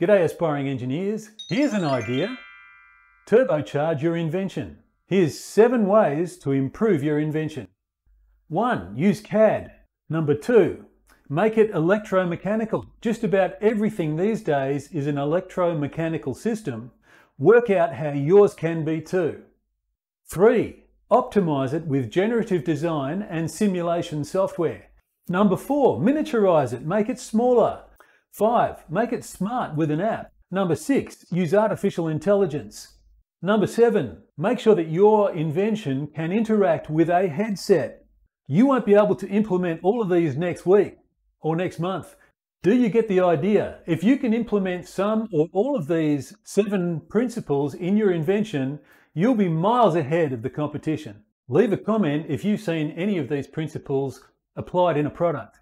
G'day aspiring engineers, here's an idea. Turbocharge your invention. Here's seven ways to improve your invention. One, use CAD. Number two, make it electromechanical. Just about everything these days is an electromechanical system. Work out how yours can be too. Three, optimize it with generative design and simulation software. Number four, miniaturize it, make it smaller. Five, make it smart with an app. Number six, use artificial intelligence. Number seven, make sure that your invention can interact with a headset. You won't be able to implement all of these next week or next month. Do you get the idea? If you can implement some or all of these seven principles in your invention, you'll be miles ahead of the competition. Leave a comment if you've seen any of these principles applied in a product.